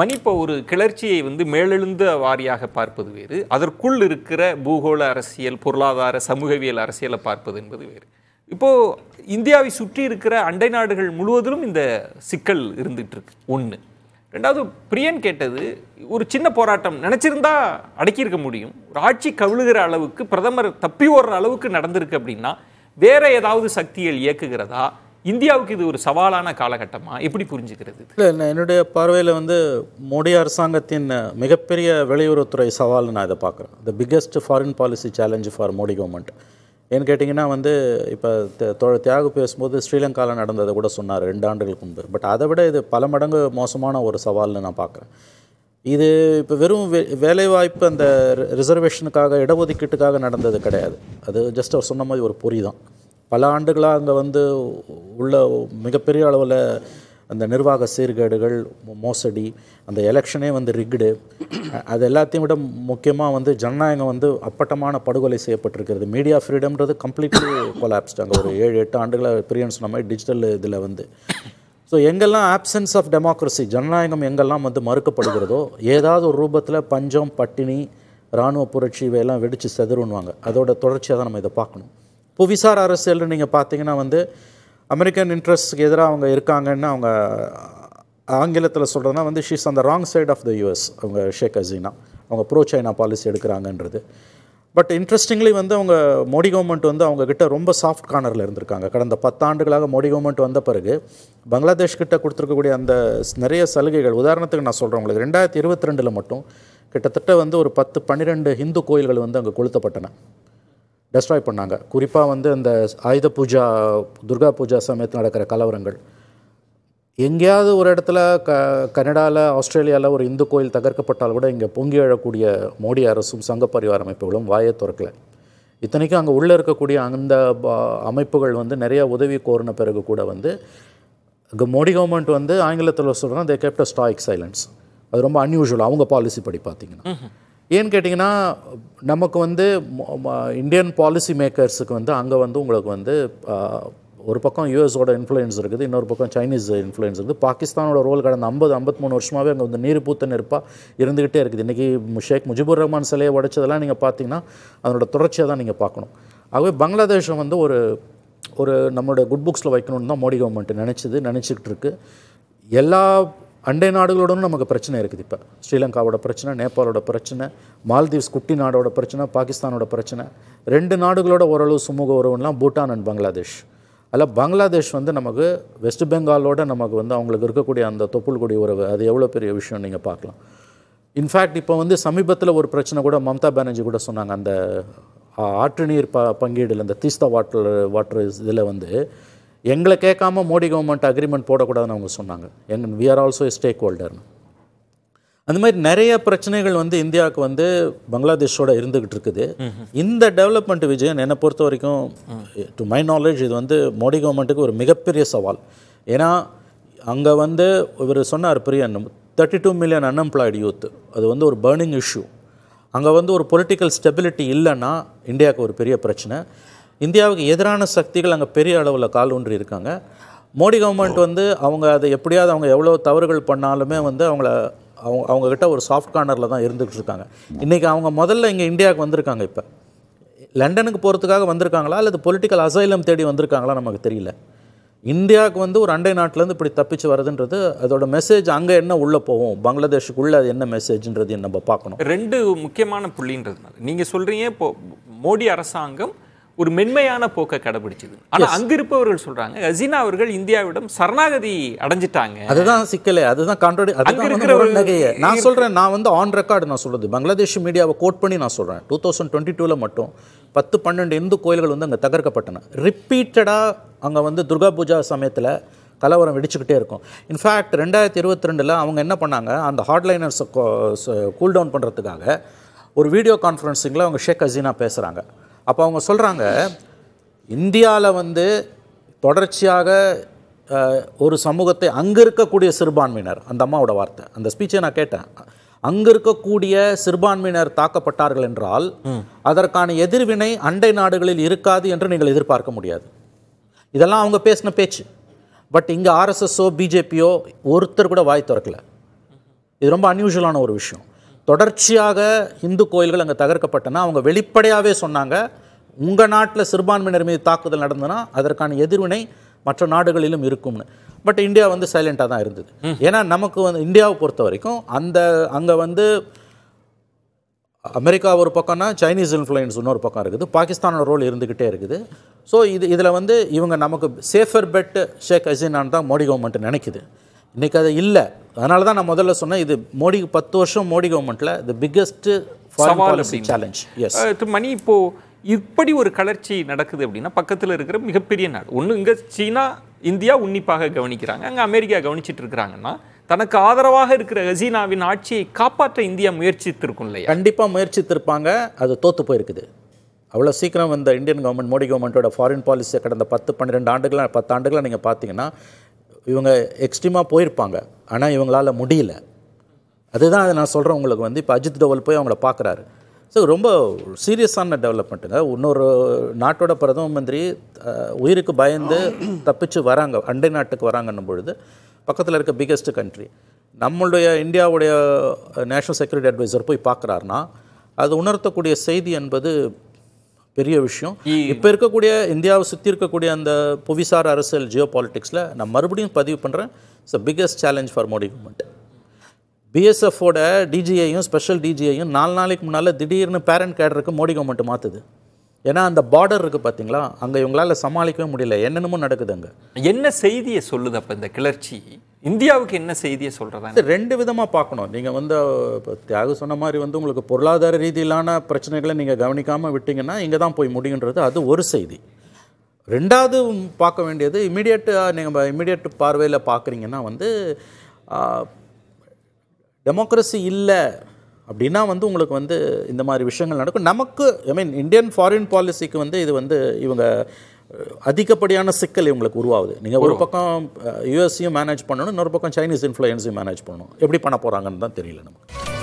மணி இப்போ ஒரு கிளர்ச்சியை வந்து மேலெழுந்த வாரியாக பார்ப்பது வேறு அதற்குள் இருக்கிற பூகோள அரசியல் பொருளாதார சமூகவியல் அரசியலை பார்ப்பது என்பது வேறு இப்போது இந்தியாவை சுற்றி இருக்கிற அண்டை நாடுகள் முழுவதிலும் இந்த சிக்கல் இருந்துகிட்ருக்கு ஒன்று ரெண்டாவது பிரியன் கேட்டது ஒரு சின்ன போராட்டம் நினச்சிருந்தா அடக்கியிருக்க முடியும் ஒரு ஆட்சி கவிழுகிற அளவுக்கு பிரதமர் தப்பி ஓடுற அளவுக்கு நடந்திருக்கு அப்படின்னா வேற ஏதாவது சக்திகள் இயக்குகிறதா இந்தியாவுக்கு இது ஒரு சவாலான காலகட்டமாக எப்படி புரிஞ்சுக்கிறது இல்லை என்னுடைய பார்வையில் வந்து மோடி அரசாங்கத்தின் மிகப்பெரிய வெளியுறவுத்துறை சவால் நான் இதை பார்க்குறேன் the biggest foreign policy challenge for Modi government ஏன்னு கேட்டிங்கன்னா வந்து இப்போ தியாக பேசும்போது ஸ்ரீலங்காவில் நடந்ததை கூட சொன்னார் ரெண்டு ஆண்டுகளுக்கு முன்பு பட் அதை விட இது பல மடங்கு மோசமான ஒரு சவால்னு நான் பார்க்குறேன் இது இப்போ வெறும் வே வேலைவாய்ப்பு அந்த ரிசர்வேஷனுக்காக இடஒதுக்கீட்டுக்காக நடந்தது கிடையாது அது ஜஸ்ட் அவர் சொன்ன மாதிரி ஒரு பொறி தான் பல ஆண்டுகளாக அங்கே வந்து உள்ள மிகப்பெரிய அளவில் அந்த நிர்வாக சீர்கேடுகள் மோசடி அந்த எலெக்ஷனே வந்து ரிக்டு அது எல்லாத்தையும் விட முக்கியமாக வந்து ஜனநாயகம் வந்து அப்பட்டமான படுகொலை செய்யப்பட்டிருக்கிறது மீடியா ஃப்ரீடம்ன்றது கம்ப்ளீட்லி கொலாப்ஸ்ட் அங்கே ஒரு ஏழு எட்டு ஆண்டுகளாக பிரியன்ஸ் சொன்ன மாதிரி டிஜிட்டல் இதில் வந்து ஸோ எங்கெல்லாம் ஆப்சன்ஸ் ஆஃப் டெமோக்ரஸி ஜனநாயகம் எங்கெல்லாம் வந்து மறுக்கப்படுகிறதோ ஏதாவது ஒரு ரூபத்தில் பஞ்சம் பட்டினி இராணுவ புரட்சி இவையெல்லாம் வெடித்து செதறுன்னுவாங்க அதோட தொடர்ச்சியாக தான் நம்ம இதை பார்க்கணும் புவிசார் அரசியல்னு நீங்கள் பார்த்தீங்கன்னா வந்து அமெரிக்கன் இன்ட்ரெஸ்ட்க்கு எதிராக அவங்க இருக்காங்கன்னு அவங்க ஆங்கிலத்தில் சொல்கிறதுனா வந்து ஷீஸ் அந்த wrong side of the US அவங்க ஷேக் ஹசீனா அவங்க ப்ரோ சைனா பாலிசி எடுக்கிறாங்கன்றது பட் இன்ட்ரெஸ்டிங்லி வந்து அவங்க மோடி கவர்மெண்ட் வந்து அவங்கக்கிட்ட ரொம்ப சாஃப்ட் கார்னரில் இருந்திருக்காங்க கடந்த பத்தாண்டுகளாக மோடி கவர்மெண்ட் வந்த பிறகு பங்களாதேஷ் கிட்ட கொடுத்துருக்கக்கூடிய அந்த நிறைய சலுகைகள் உதாரணத்துக்கு நான் சொல்கிறேன் உங்களுக்கு ரெண்டாயிரத்தி இருபத்தி ரெண்டில் மட்டும் கிட்டத்தட்ட வந்து ஒரு பத்து பன்னிரெண்டு ஹிந்து கோயில்கள் வந்து அங்கே கொளுத்தப்பட்டன டெஸ்ட்ராய் பண்ணாங்க குறிப்பாக வந்து அந்த ஆயுத பூஜா துர்கா பூஜா சமயத்தில் நடக்கிற கலவரங்கள் எங்கேயாவது ஒரு இடத்துல க கனடாவில் ஆஸ்திரேலியாவில் ஒரு இந்து கோயில் தகர்க்கப்பட்டால் கூட இங்கே பொங்கி எழக்கூடிய மோடி அரசும் சங்க பரிவார அமைப்புகளும் வாயை துறக்கலை இத்தனைக்கும் அங்கே உள்ளே இருக்கக்கூடிய அந்த அமைப்புகள் வந்து நிறையா உதவி கோரின பிறகு கூட வந்து மோடி கவர்மெண்ட் வந்து ஆங்கிலத்தில் சொல்கிறோம் தே கேப்ட் ஸ்டாய்க் சைலன்ஸ் அது ரொம்ப அன்யூஷுவல் அவங்க பாலிசி படி பார்த்திங்கன்னா ஏன்னு கேட்டிங்கன்னா நமக்கு வந்து இந்தியன் பாலிசி மேக்கர்ஸுக்கு வந்து அங்கே வந்து உங்களுக்கு வந்து ஒரு பக்கம் யூஎஸோட இன்ஃப்ளூயன்ஸ் இருக்குது இன்னொரு பக்கம் சைனீஸ் இன்ஃப்ளூயன்ஸ் இருக்குது பாகிஸ்தானோட ரோல் கடந்த ஐம்பது மூணு வருஷமாகவே அங்கே வந்து நீர் பூத்த நெருப்பாக இருந்துக்கிட்டே இருக்குது இன்றைக்கி ஷேக் முஜிபுர் ரஹ்மான் சிலையை உடைச்சதெல்லாம் நீங்கள் பார்த்தீங்கன்னா அதனோட தொடர்ச்சியாக தான் நீங்கள் பார்க்கணும் ஆகவே பங்களாதேஷை வந்து ஒரு ஒரு நம்மளோட குட் புக்ஸில் வைக்கணும்னு தான் மோடி கவர்மெண்ட் நினச்சிது நினச்சிக்கிட்டு இருக்குது எல்லா அண்டை நாடுகளோடனும் நமக்கு பிரச்சனை இருக்குது இப்போ ஸ்ரீலங்காவோட பிரச்சனை நேபாளோட பிரச்சனை மால்தீவ்ஸ் குட்டி நாடோட பிரச்சனை பாகிஸ்தானோட பிரச்சனை ரெண்டு நாடுகளோட ஓரளவு சுமூக உறவுலாம் பூட்டான் அண்ட் பங்களாதேஷ் அதில் பங்களாதேஷ் வந்து நமக்கு வெஸ்ட் பெங்காலோட நமக்கு வந்து அவங்களுக்கு இருக்கக்கூடிய அந்த தொப்புள் கொடி உறவு அது எவ்வளோ பெரிய விஷயம் நீங்கள் பார்க்கலாம் இன்ஃபேக்ட் இப்போ வந்து சமீபத்தில் ஒரு பிரச்சனை கூட மம்தா பானர்ஜி கூட சொன்னாங்க அந்த ஆற்று நீர் ப பங்கீடில் அந்த தீஸ்தா வாட்டர் வாட்டர் இதில் வந்து எங்களை கேட்காம மோடி கவர்மெண்ட் அக்ரிமெண்ட் போடக்கூடாதுன்னு அவங்க சொன்னாங்க எங் வி ஆர் ஆல்சோ ஸ்டேக் ஹோல்டர்னு அந்த மாதிரி நிறைய பிரச்சனைகள் வந்து இந்தியாவுக்கு வந்து பங்களாதேஷோட இருந்துக்கிட்டு இருக்குது இந்த டெவலப்மெண்ட் விஜயன் என்னை பொறுத்த வரைக்கும் டு மை நாலேஜ் இது வந்து மோடி கவர்மெண்ட்டுக்கு ஒரு மிகப்பெரிய சவால் ஏன்னா அங்கே வந்து இவர் சொன்னார் பிரியன் thirty two million unemployed youth அது வந்து ஒரு பேர்னிங் இஷ்யூ அங்கே வந்து ஒரு பொலிட்டிக்கல் ஸ்டெபிலிட்டி இல்லைன்னா இந்தியாவுக்கு ஒரு பெரிய பிரச்சனை இந்தியாவுக்கு எதிரான சக்திகள் அங்கே பெரிய அளவில் கால் ஒன்று இருக்காங்க மோடி கவர்மெண்ட் வந்து அவங்க அதை எப்படியாவது அவங்க எவ்வளோ தவறுகள் பண்ணாலுமே வந்து அவங்கள அவங்க அவங்கக்கிட்ட ஒரு சாஃப்ட் கார்னரில் தான் இருந்துகிட்டு இருக்காங்க இன்றைக்கி அவங்க முதல்ல இங்கே இந்தியாவுக்கு வந்திருக்காங்க இப்போ லண்டனுக்கு போகிறதுக்காக வந்திருக்காங்களா அல்லது பொலிட்டிக்கல் அசைலம் தேடி வந்திருக்காங்களா நமக்கு தெரியல இந்தியாவுக்கு வந்து ஒரு அண்டை நாட்டிலேருந்து இப்படி தப்பிச்சு வருதுன்றது அதோட மெசேஜ் அங்கே என்ன உள்ளே போவோம் பங்களாதேஷுக்குள்ளே அது என்ன மெசேஜ்ன்றது நம்ம பார்க்கணும் ரெண்டு முக்கியமான புள்ளின்றது நீங்கள் சொல்கிறீங்க இப்போ மோடி அரசாங்கம் ஒரு மென்மையான போக்கை கடைபிடிச்சது ஆனால் இருப்பவர்கள் சொல்றாங்க ஹசீனா அவர்கள் இந்தியாவிடம் சரணாகதி அடைஞ்சிட்டாங்க அதுதான் சிக்கலை அதுதான் கான்ட்ரடி நகையை நான் சொல்றேன் நான் வந்து ஆன் ரெக்கார்டு நான் சொல்றது பங்களாதேஷ் மீடியாவை கோட் பண்ணி நான் சொல்றேன் டூ தௌசண்ட் டுவெண்ட்டி டூவில் மட்டும் பத்து பன்னெண்டு இந்து கோயில்கள் வந்து அங்கே தகர்க்கப்பட்டன ரிப்பீட்டடாக அங்கே வந்து துர்கா பூஜா சமயத்தில் கலவரம் வெடிச்சுக்கிட்டே இருக்கும் இன்ஃபேக்ட் ரெண்டாயிரத்தி இருபத்தி ரெண்டில் அவங்க என்ன பண்ணாங்க அந்த ஹாட்லைனர்ஸை கூல் டவுன் பண்ணுறதுக்காக ஒரு வீடியோ கான்ஃபரன்சிங்கில் அவங்க ஷேக் ஹசீனா பேசுகிறாங்க அப்போ அவங்க சொல்கிறாங்க இந்தியாவில் வந்து தொடர்ச்சியாக ஒரு சமூகத்தை அங்கே இருக்கக்கூடிய சிறுபான்மையினர் அந்த அம்மாவோட வார்த்தை அந்த ஸ்பீச்சை நான் கேட்டேன் அங்கே இருக்கக்கூடிய சிறுபான்மையினர் தாக்கப்பட்டார்கள் என்றால் அதற்கான எதிர்வினை அண்டை நாடுகளில் இருக்காது என்று நீங்கள் எதிர்பார்க்க முடியாது இதெல்லாம் அவங்க பேசின பேச்சு பட் இங்கே ஆர்எஸ்எஸ்ஸோ பிஜேபியோ ஒருத்தர் கூட வாய் திறக்கலை இது ரொம்ப அன்யூஷுவலான ஒரு விஷயம் தொடர்ச்சியாக இந்து கோயில்கள் அங்கே தகர்க்கப்பட்டன அவங்க வெளிப்படையாகவே சொன்னாங்க உங்கள் நாட்டில் சிறுபான்மையினர் மீது தாக்குதல் நடந்ததுன்னா அதற்கான எதிர்வினை மற்ற நாடுகளிலும் இருக்கும்னு பட் இந்தியா வந்து சைலண்ட்டாக தான் இருந்தது ஏன்னா நமக்கு வந்து இந்தியாவை பொறுத்த வரைக்கும் அந்த அங்கே வந்து அமெரிக்கா ஒரு பக்கம்னா சைனீஸ் இன்ஃப்ளூயன்ஸ் இன்னொரு பக்கம் இருக்குது பாகிஸ்தானோட ரோல் இருந்துக்கிட்டே இருக்குது ஸோ இது இதில் வந்து இவங்க நமக்கு சேஃபர் பெட் ஷேக் ஹசீனான் தான் மோடி கவர்மெண்ட் நினைக்குது இன்றைக்கி அது இல்லை அதனால தான் நான் முதல்ல சொன்னேன் இது மோடி பத்து வருஷம் மோடி கவர்மெண்ட்டில் த பிக்கஸ்ட்டு சவால் சேலஞ்ச் எஸ் மணி இப்போது இப்படி ஒரு கலர்ச்சி நடக்குது அப்படின்னா பக்கத்தில் இருக்கிற மிகப்பெரிய நாடு ஒன்று இங்கே சீனா இந்தியா உன்னிப்பாக கவனிக்கிறாங்க அங்கே அமெரிக்கா கவனிச்சிட்டு இருக்கிறாங்கன்னா தனக்கு ஆதரவாக இருக்கிற ஹசீனாவின் ஆட்சியை காப்பாற்ற இந்தியா முயற்சித்திருக்கும் இல்லையா கண்டிப்பாக முயற்சித்திருப்பாங்க அது தோற்று போயிருக்குது அவ்வளோ சீக்கிரம் இந்த இந்தியன் கவர்மெண்ட் மோடி கவர்மெண்ட்டோட ஃபாரின் பாலிசியை கடந்த பத்து பன்னிரெண்டு ஆண்டுகளாக பத்து ஆண்டுகளாக நீங்கள் பார்த்தீங்கன்னா இவங்க எக்ஸ்ட்ரீமாக போயிருப்பாங்க ஆனால் இவங்களால் முடியல அதுதான் அதை நான் சொல்கிறேன் உங்களுக்கு வந்து இப்போ அஜித் டோவல் போய் அவங்கள பார்க்குறாரு ஸோ ரொம்ப சீரியஸான டெவலப்மெண்ட்டுங்க இன்னொரு நாட்டோட பிரதம மந்திரி உயிருக்கு பயந்து தப்பிச்சு வராங்க அண்டை நாட்டுக்கு வராங்கன்னும் பொழுது பக்கத்தில் இருக்க பிக்கெஸ்ட் கண்ட்ரி நம்மளுடைய இந்தியாவுடைய நேஷனல் செக்யூரிட்டி அட்வைசர் போய் பார்க்குறாருனா அது உணர்த்தக்கூடிய செய்தி என்பது பெரிய விஷயம் இப்போ இருக்கக்கூடிய இந்தியாவை சுற்றி இருக்கக்கூடிய அந்த புவிசார் அரசியல் ஜியோ பாலிட்டிக்ஸில் நான் மறுபடியும் பதிவு பண்ணுறேன் it's the biggest challenge for Modi government பிஎஸ்எஃபோட டிஜிஐயும் ஸ்பெஷல் டிஜிஐயும் நாலு நாளைக்கு முன்னால் திடீர்னு பேரண்ட் கேடருக்கு மோடி கவர்மெண்ட் மாற்றுது ஏன்னா அந்த பார்டர் இருக்குது பார்த்தீங்களா அங்கே இவங்களால் சமாளிக்கவே முடியல என்னென்னமோ நடக்குது அங்கே என்ன செய்தியை சொல்லுது அப்போ இந்த கிளர்ச்சி இந்தியாவுக்கு என்ன செய்தியை சொல்கிறதா ரெண்டு விதமாக பார்க்கணும் நீங்கள் வந்து இப்போ தியாக சொன்ன மாதிரி வந்து உங்களுக்கு பொருளாதார ரீதியிலான பிரச்சனைகளை நீங்கள் கவனிக்காமல் விட்டிங்கன்னா இங்கே தான் போய் முடியுன்றது அது ஒரு செய்தி ரெண்டாவது பார்க்க வேண்டியது இமீடியட்டாக நீங்கள் இமீடியட் பார்வையில் பார்க்குறீங்கன்னா வந்து டெமோக்ரஸி இல்லை அப்படின்னா வந்து உங்களுக்கு வந்து இந்த மாதிரி விஷயங்கள் நடக்கும் நமக்கு ஐ மீன் இந்தியன் ஃபாரின் பாலிசிக்கு வந்து இது வந்து இவங்க அதிகப்படியான சிக்கல் இவங்களுக்கு உருவாகுது நீங்கள் ஒரு பக்கம் யூஎஸ்சியும் மேனேஜ் பண்ணணும் இன்னொரு பக்கம் சைனீஸ் இன்ஃப்ளூயன்ஸையும் மேனேஜ் பண்ணணும் எப்படி பண்ண போகிறாங்கன்னு தான் தெரியல நமக்கு